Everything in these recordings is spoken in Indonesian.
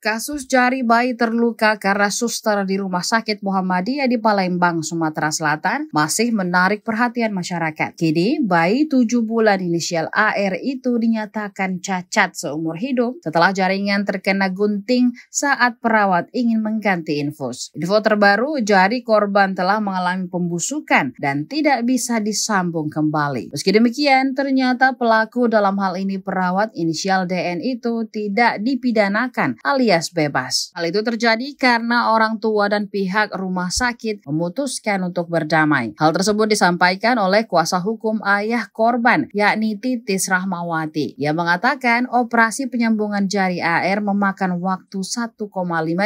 Kasus jari bayi terluka karena suster di Rumah Sakit Muhammadiyah di Palembang, Sumatera Selatan masih menarik perhatian masyarakat. Kini, bayi 7 bulan inisial AR itu dinyatakan cacat seumur hidup setelah jaringan terkena gunting saat perawat ingin mengganti infus. Info terbaru, jari korban telah mengalami pembusukan dan tidak bisa disambung kembali. Meski demikian, ternyata pelaku dalam hal ini perawat inisial DN itu tidak dipidanakan alias alias bebas. Hal itu terjadi karena orang tua dan pihak rumah sakit memutuskan untuk berdamai. Hal tersebut disampaikan oleh kuasa hukum ayah korban, yakni Titis Rahmawati. Ia mengatakan operasi penyambungan jari AR memakan waktu 1,5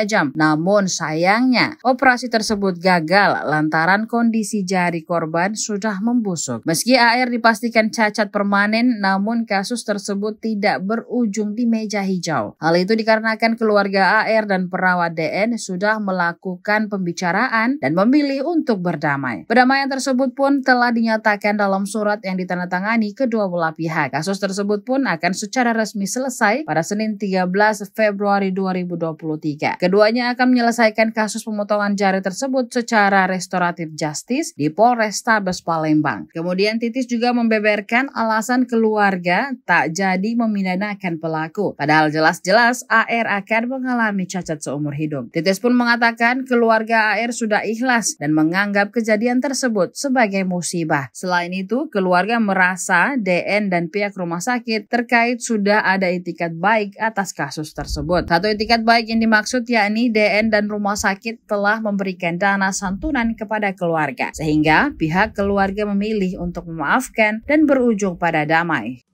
jam. Namun sayangnya, operasi tersebut gagal lantaran kondisi jari korban sudah membusuk. Meski AR dipastikan cacat permanen, namun kasus tersebut tidak berujung di meja hijau. Hal itu dikarenakan keluarga keluarga AR dan perawat DN sudah melakukan pembicaraan dan memilih untuk berdamai. Perdamaian tersebut pun telah dinyatakan dalam surat yang ditandatangani kedua belah pihak. Kasus tersebut pun akan secara resmi selesai pada Senin 13 Februari 2023. Keduanya akan menyelesaikan kasus pemotongan jari tersebut secara restoratif justice di Polrestabes Palembang. Kemudian Titis juga membeberkan alasan keluarga tak jadi memidanakan pelaku. Padahal jelas-jelas AR akan AR mengalami cacat seumur hidup. Titis pun mengatakan keluarga AR sudah ikhlas dan menganggap kejadian tersebut sebagai musibah. Selain itu, keluarga merasa DN dan pihak rumah sakit terkait sudah ada itikat baik atas kasus tersebut. Satu itikat baik yang dimaksud yakni DN dan rumah sakit telah memberikan dana santunan kepada keluarga, sehingga pihak keluarga memilih untuk memaafkan dan berujung pada damai.